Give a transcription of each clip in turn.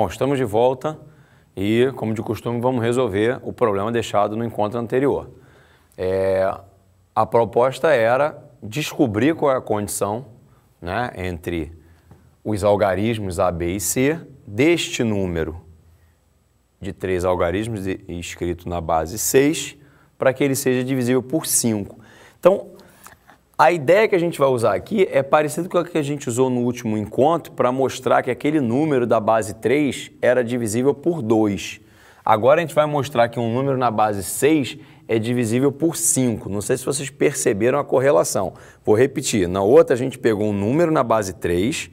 Bom, estamos de volta e, como de costume, vamos resolver o problema deixado no encontro anterior. É, a proposta era descobrir qual é a condição né, entre os algarismos A, B e C deste número de três algarismos escrito na base 6 para que ele seja divisível por 5. Então, a ideia que a gente vai usar aqui é parecida com a que a gente usou no último encontro para mostrar que aquele número da base 3 era divisível por 2. Agora a gente vai mostrar que um número na base 6 é divisível por 5. Não sei se vocês perceberam a correlação. Vou repetir. Na outra, a gente pegou um número na base 3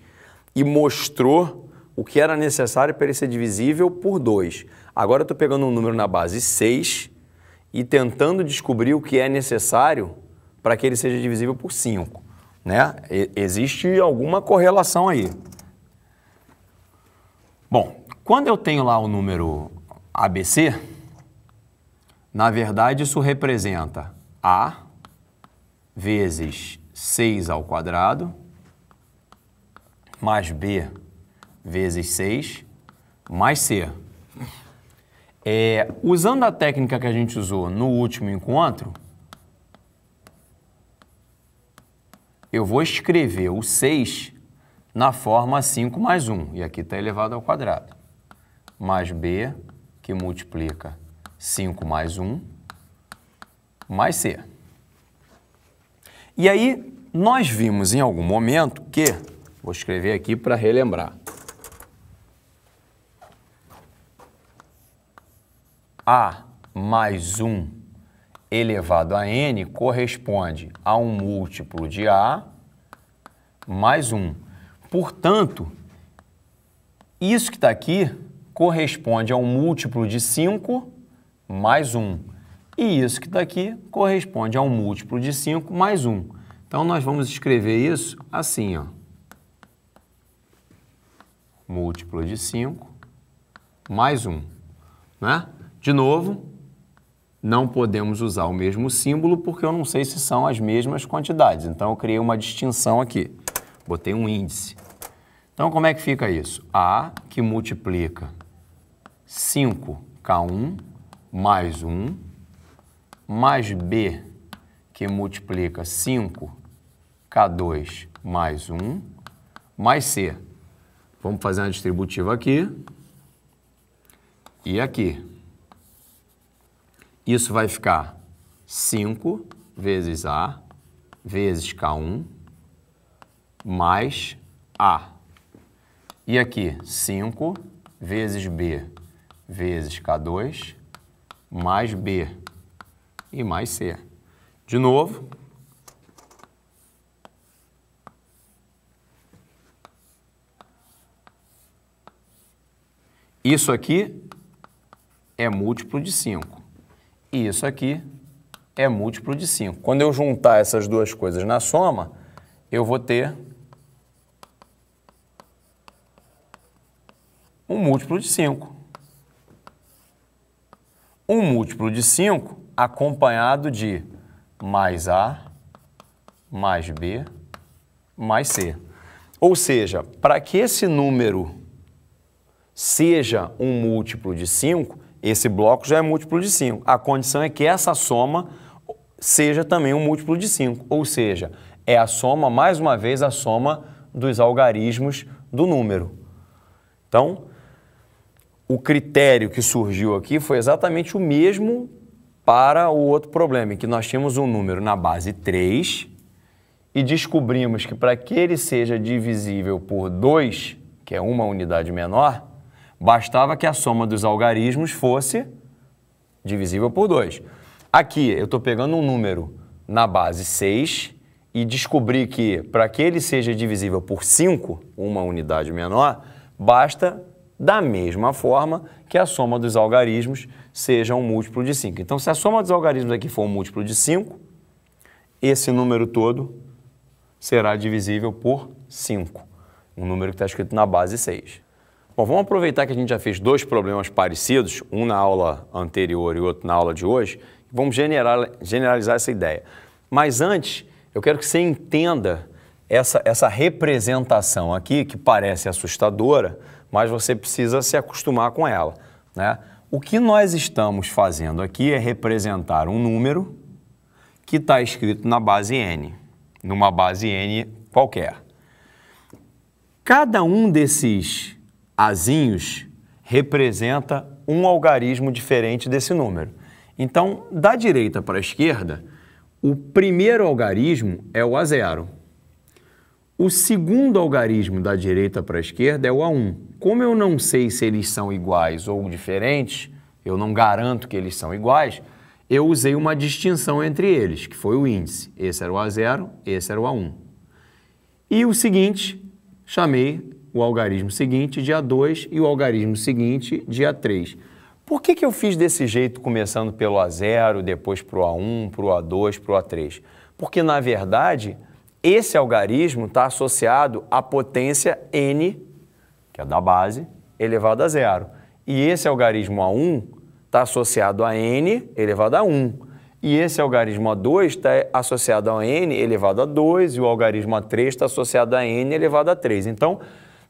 e mostrou o que era necessário para ele ser divisível por 2. Agora eu estou pegando um número na base 6 e tentando descobrir o que é necessário para que ele seja divisível por 5. Né? existe alguma correlação aí. Bom, quando eu tenho lá o número ABC, na verdade isso representa A vezes 6 ao quadrado mais B vezes 6 mais C. É, usando a técnica que a gente usou no último encontro, eu vou escrever o 6 na forma 5 mais 1, e aqui está elevado ao quadrado, mais b, que multiplica 5 mais 1, mais c. E aí, nós vimos em algum momento que, vou escrever aqui para relembrar, a mais 1 elevado a n corresponde a um múltiplo de a mais 1. Portanto, isso que está aqui corresponde a um múltiplo de 5 mais 1. E isso que está aqui corresponde a um múltiplo de 5 mais 1. Então, nós vamos escrever isso assim, ó. Múltiplo de 5 mais 1, né? De novo, não podemos usar o mesmo símbolo porque eu não sei se são as mesmas quantidades. Então eu criei uma distinção aqui. Botei um índice. Então como é que fica isso? A que multiplica 5K1 mais 1 mais B que multiplica 5K2 mais 1 mais C. Vamos fazer uma distributiva aqui e aqui. Isso vai ficar 5 vezes A vezes K1 mais A. E aqui, 5 vezes B vezes K2 mais B e mais C. De novo, Isso aqui é múltiplo de 5 e isso aqui é múltiplo de 5. Quando eu juntar essas duas coisas na soma, eu vou ter um múltiplo de 5. Um múltiplo de 5 acompanhado de mais A, mais B, mais C. Ou seja, para que esse número seja um múltiplo de 5, esse bloco já é múltiplo de 5. A condição é que essa soma seja também um múltiplo de 5, ou seja, é a soma, mais uma vez, a soma dos algarismos do número. Então, o critério que surgiu aqui foi exatamente o mesmo para o outro problema, em que nós tínhamos um número na base 3 e descobrimos que para que ele seja divisível por 2, que é uma unidade menor, Bastava que a soma dos algarismos fosse divisível por 2. Aqui eu estou pegando um número na base 6 e descobri que para que ele seja divisível por 5, uma unidade menor, basta da mesma forma que a soma dos algarismos seja um múltiplo de 5. Então, se a soma dos algarismos aqui for um múltiplo de 5, esse número todo será divisível por 5, um número que está escrito na base 6. Bom, vamos aproveitar que a gente já fez dois problemas parecidos, um na aula anterior e outro na aula de hoje, e vamos general, generalizar essa ideia. Mas antes, eu quero que você entenda essa, essa representação aqui, que parece assustadora, mas você precisa se acostumar com ela. Né? O que nós estamos fazendo aqui é representar um número que está escrito na base N, numa base N qualquer. Cada um desses azinhos representa um algarismo diferente desse número. Então, da direita para a esquerda, o primeiro algarismo é o A0. O segundo algarismo da direita para a esquerda é o A1. Como eu não sei se eles são iguais ou diferentes, eu não garanto que eles são iguais, eu usei uma distinção entre eles, que foi o índice. Esse era o A0, esse era o A1. E o seguinte, chamei o algarismo seguinte, dia 2, e o algarismo seguinte, dia 3. Por que, que eu fiz desse jeito, começando pelo A0, depois para o A1, para o A2, para o A3? Porque, na verdade, esse algarismo está associado à potência N, que é da base, elevado a zero. E esse algarismo A1 está associado a N elevado a 1. E esse algarismo A2 está associado a N elevado a 2, e o algarismo A3 está associado a N elevado a 3. Então,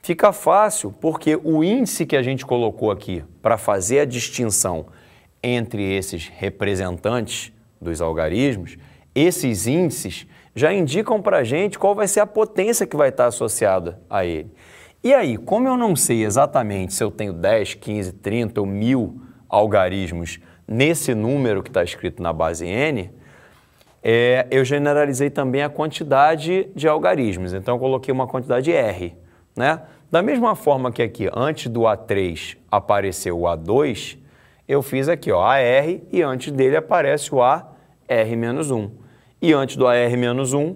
Fica fácil, porque o índice que a gente colocou aqui para fazer a distinção entre esses representantes dos algarismos, esses índices já indicam para a gente qual vai ser a potência que vai estar tá associada a ele. E aí, como eu não sei exatamente se eu tenho 10, 15, 30 ou 1000 algarismos nesse número que está escrito na base N, é, eu generalizei também a quantidade de algarismos. Então, eu coloquei uma quantidade R. Né? Da mesma forma que aqui, antes do A3 apareceu o A2, eu fiz aqui ó, AR e antes dele aparece o AR-1. E antes do AR-1,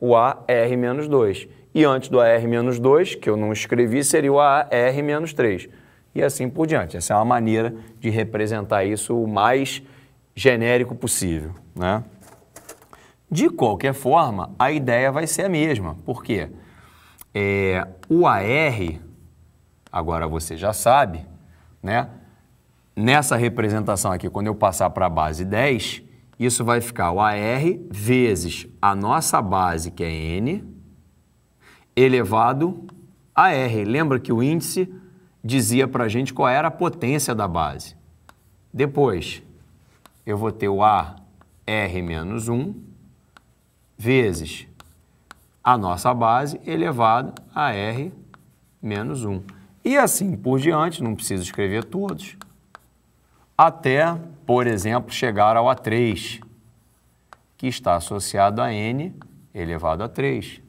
o AR-2. E antes do AR-2, que eu não escrevi, seria o AR-3. E assim por diante. Essa é uma maneira de representar isso o mais genérico possível. Né? De qualquer forma, a ideia vai ser a mesma. Por quê? Porque é, o AR, agora você já sabe, né? Nessa representação aqui, quando eu passar para a base 10, isso vai ficar o AR vezes a nossa base, que é N, elevado a R. Lembra que o índice dizia para a gente qual era a potência da base. Depois, eu vou ter o AR menos 1 vezes a nossa base elevada a R menos 1. E assim por diante, não preciso escrever todos, até, por exemplo, chegar ao A3, que está associado a N elevado a 3.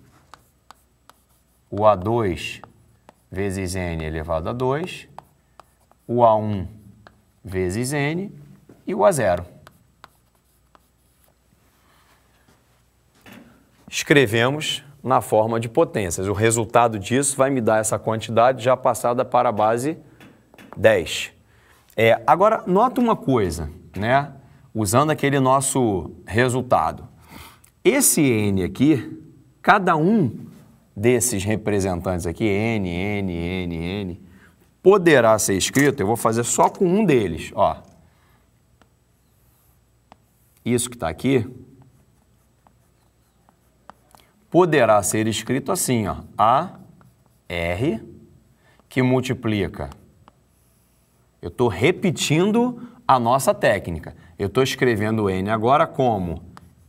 O A2 vezes N elevado a 2, o A1 vezes N e o A0. Escrevemos na forma de potências. O resultado disso vai me dar essa quantidade já passada para a base 10. É, agora, nota uma coisa, né? usando aquele nosso resultado. Esse N aqui, cada um desses representantes aqui, N, N, N, N, poderá ser escrito, eu vou fazer só com um deles, ó. Isso que está aqui poderá ser escrito assim, ó, A, R, que multiplica. Eu estou repetindo a nossa técnica. Eu estou escrevendo N agora como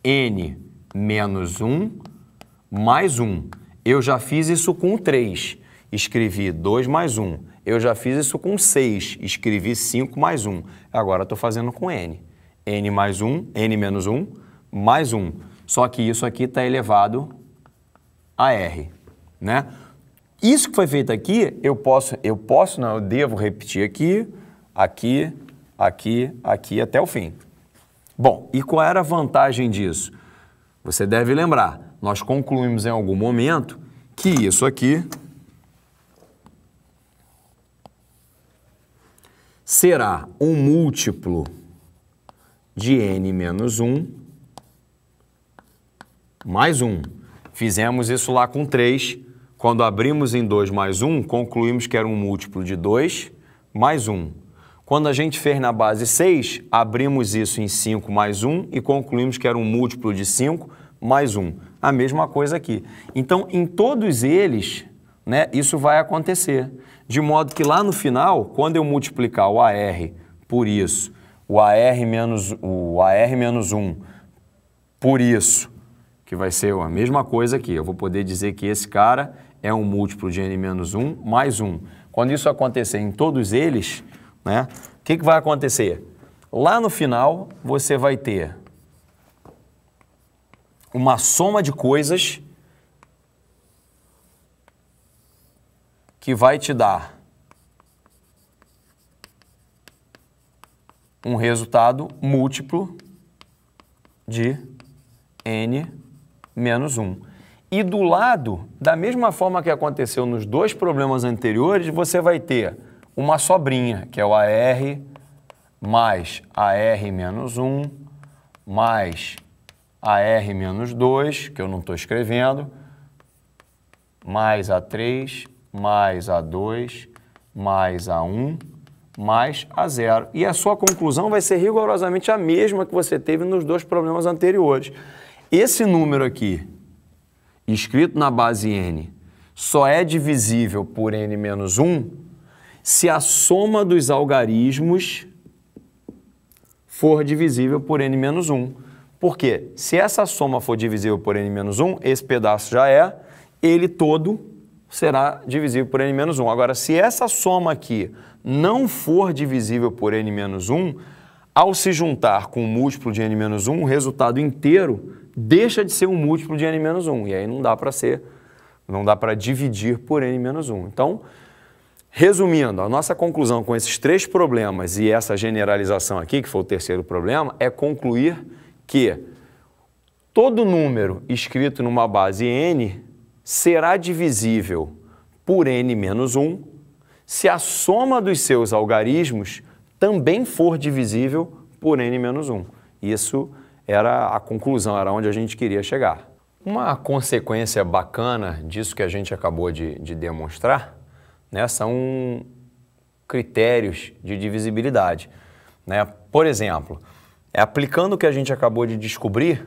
N menos 1 mais 1. Eu já fiz isso com 3, escrevi 2 mais 1. Eu já fiz isso com 6, escrevi 5 mais 1. Agora estou fazendo com N. N mais 1, N menos 1, mais 1. Só que isso aqui está elevado AR, né? Isso que foi feito aqui, eu posso, eu posso, não, eu devo repetir aqui, aqui, aqui, aqui até o fim. Bom, e qual era a vantagem disso? Você deve lembrar, nós concluímos em algum momento que isso aqui será um múltiplo de n menos 1 mais 1. Fizemos isso lá com 3. Quando abrimos em 2 mais 1, concluímos que era um múltiplo de 2 mais 1. Quando a gente fez na base 6, abrimos isso em 5 mais 1 e concluímos que era um múltiplo de 5 mais 1. A mesma coisa aqui. Então, em todos eles, né, isso vai acontecer. De modo que lá no final, quando eu multiplicar o AR por isso, o AR menos, o AR menos 1 por isso, que vai ser a mesma coisa aqui. Eu vou poder dizer que esse cara é um múltiplo de n-1 mais 1. Quando isso acontecer em todos eles, né, o que, que vai acontecer? Lá no final, você vai ter uma soma de coisas que vai te dar um resultado múltiplo de n menos 1. E do lado, da mesma forma que aconteceu nos dois problemas anteriores, você vai ter uma sobrinha, que é o AR mais AR menos 1, mais AR menos 2, que eu não estou escrevendo, mais A3, mais A2, mais A1, mais A0. E a sua conclusão vai ser rigorosamente a mesma que você teve nos dois problemas anteriores. Esse número aqui, escrito na base n, só é divisível por n menos 1 se a soma dos algarismos for divisível por n menos 1. Por quê? Se essa soma for divisível por n menos 1, esse pedaço já é, ele todo será divisível por n menos 1. Agora, se essa soma aqui não for divisível por n menos 1, ao se juntar com o múltiplo de n menos 1, o resultado inteiro deixa de ser um múltiplo de n-1, e aí não dá para ser, não dá para dividir por n-1. Então, resumindo, a nossa conclusão com esses três problemas e essa generalização aqui, que foi o terceiro problema, é concluir que todo número escrito numa base n será divisível por n-1 se a soma dos seus algarismos também for divisível por n-1. Isso era a conclusão, era onde a gente queria chegar. Uma consequência bacana disso que a gente acabou de, de demonstrar né, são critérios de divisibilidade. Né? Por exemplo, é aplicando o que a gente acabou de descobrir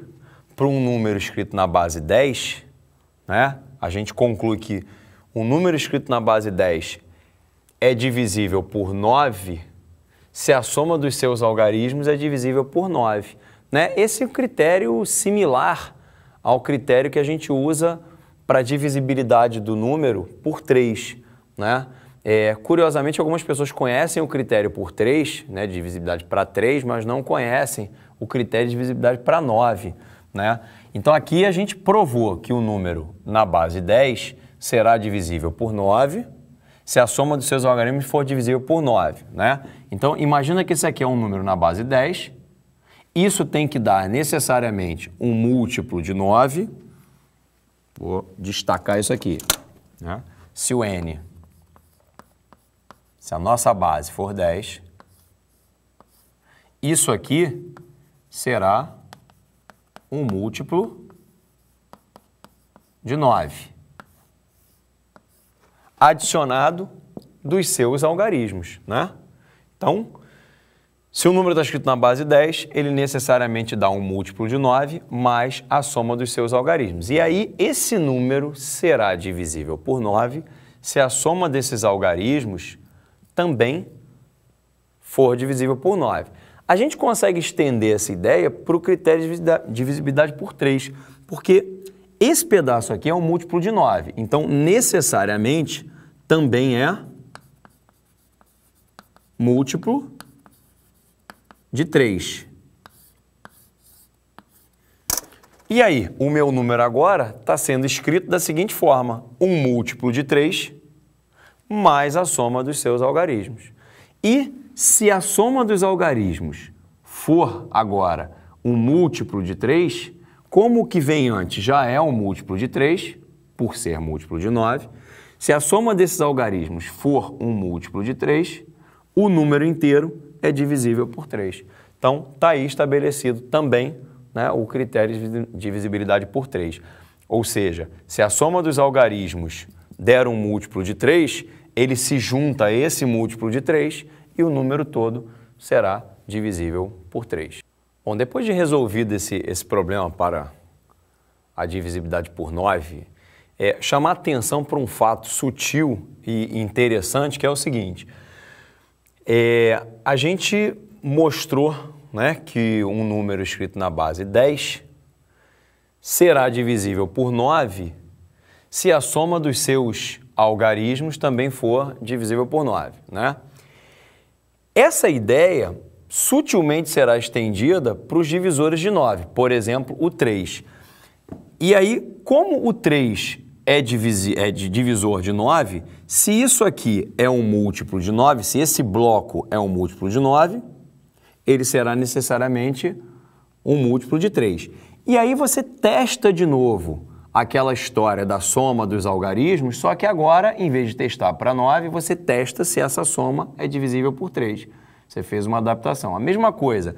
para um número escrito na base 10, né, a gente conclui que um número escrito na base 10 é divisível por 9 se a soma dos seus algarismos é divisível por 9. Né? Esse é um critério similar ao critério que a gente usa para a divisibilidade do número por 3. Né? É, curiosamente, algumas pessoas conhecem o critério por 3, né, de divisibilidade para 3, mas não conhecem o critério de divisibilidade para 9. Né? Então aqui a gente provou que o número na base 10 será divisível por 9 se a soma dos seus algarismos for divisível por 9. Né? Então imagina que esse aqui é um número na base 10 isso tem que dar necessariamente um múltiplo de 9. Vou destacar isso aqui. Né? Se o n, se a nossa base for 10, isso aqui será um múltiplo de 9, adicionado dos seus algarismos. Né? Então, se o número está escrito na base 10, ele necessariamente dá um múltiplo de 9 mais a soma dos seus algarismos. E aí, esse número será divisível por 9 se a soma desses algarismos também for divisível por 9. A gente consegue estender essa ideia para o critério de divisibilidade por 3, porque esse pedaço aqui é um múltiplo de 9, então necessariamente também é múltiplo de 3. E aí, o meu número agora está sendo escrito da seguinte forma: um múltiplo de 3 mais a soma dos seus algarismos. E se a soma dos algarismos for agora um múltiplo de 3, como o que vem antes já é um múltiplo de 3, por ser múltiplo de 9, se a soma desses algarismos for um múltiplo de 3, o número inteiro é divisível por 3. Então, está aí estabelecido também né, o critério de divisibilidade por 3. Ou seja, se a soma dos algarismos der um múltiplo de 3, ele se junta a esse múltiplo de 3 e o número todo será divisível por 3. Bom, depois de resolvido esse, esse problema para a divisibilidade por 9, é chamar atenção para um fato sutil e interessante que é o seguinte: é, a gente mostrou né, que um número escrito na base 10 será divisível por 9 se a soma dos seus algarismos também for divisível por 9. Né? Essa ideia sutilmente será estendida para os divisores de 9, por exemplo, o 3. E aí, como o 3 é, divisi é de divisor de 9, se isso aqui é um múltiplo de 9, se esse bloco é um múltiplo de 9, ele será necessariamente um múltiplo de 3. E aí você testa de novo aquela história da soma dos algarismos, só que agora, em vez de testar para 9, você testa se essa soma é divisível por 3. Você fez uma adaptação. A mesma coisa,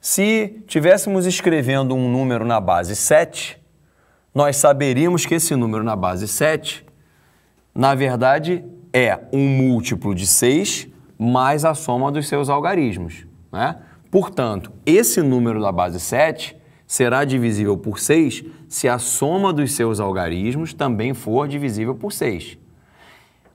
se tivéssemos escrevendo um número na base 7, nós saberíamos que esse número na base 7, na verdade, é um múltiplo de 6 mais a soma dos seus algarismos. Né? Portanto, esse número da base 7 será divisível por 6 se a soma dos seus algarismos também for divisível por 6.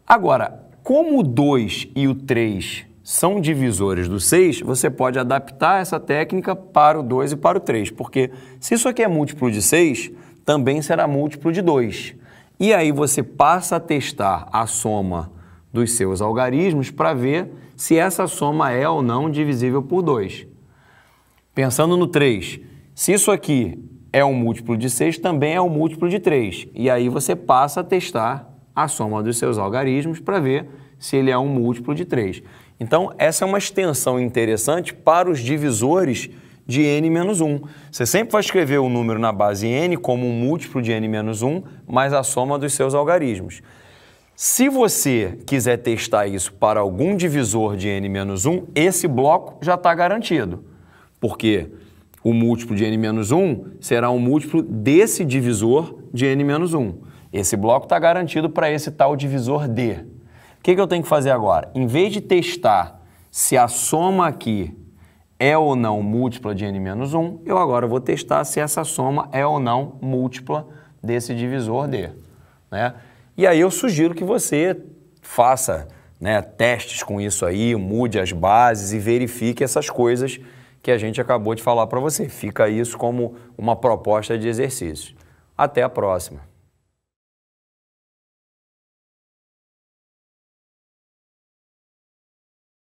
Agora, como o 2 e o 3 são divisores do 6, você pode adaptar essa técnica para o 2 e para o 3, porque se isso aqui é múltiplo de 6, também será múltiplo de 2. E aí você passa a testar a soma dos seus algarismos para ver se essa soma é ou não divisível por 2. Pensando no 3, se isso aqui é um múltiplo de 6, também é um múltiplo de 3. E aí você passa a testar a soma dos seus algarismos para ver se ele é um múltiplo de 3. Então, essa é uma extensão interessante para os divisores de n menos 1. Você sempre vai escrever o número na base n como um múltiplo de n menos 1 mais a soma dos seus algarismos. Se você quiser testar isso para algum divisor de n menos 1, esse bloco já está garantido, porque o múltiplo de n menos 1 será um múltiplo desse divisor de n menos 1. Esse bloco está garantido para esse tal divisor d. O que, que eu tenho que fazer agora? Em vez de testar se a soma aqui é ou não múltipla de n-1, eu agora vou testar se essa soma é ou não múltipla desse divisor D. Né? E aí eu sugiro que você faça né, testes com isso aí, mude as bases e verifique essas coisas que a gente acabou de falar para você. Fica isso como uma proposta de exercício. Até a próxima!